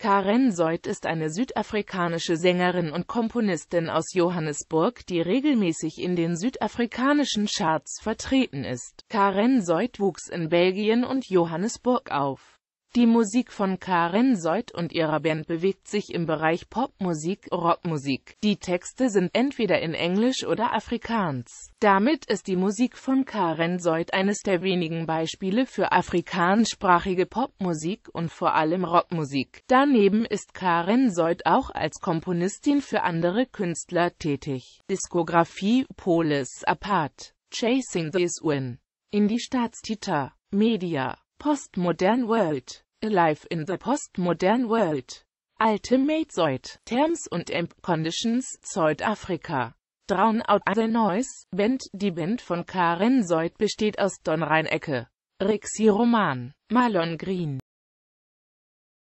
Karen Seuth ist eine südafrikanische Sängerin und Komponistin aus Johannesburg, die regelmäßig in den südafrikanischen Charts vertreten ist. Karen Seuth wuchs in Belgien und Johannesburg auf die Musik von Karin Seuth und ihrer Band bewegt sich im Bereich Popmusik, Rockmusik. Die Texte sind entweder in Englisch oder Afrikaans. Damit ist die Musik von Karin Seuth eines der wenigen Beispiele für afrikanischsprachige Popmusik und vor allem Rockmusik. Daneben ist Karin Seuth auch als Komponistin für andere Künstler tätig. Diskografie Polis Apart Chasing the Swin In die Staatstiter Media Postmodern World. Alive in the Postmodern World. Ultimate Zoid. Terms and Amp Conditions Zoid Afrika. Drown Out the Noise. Band Die Band von Karen Zoid besteht aus Don Reinecke, Rixi Roman, Marlon Green,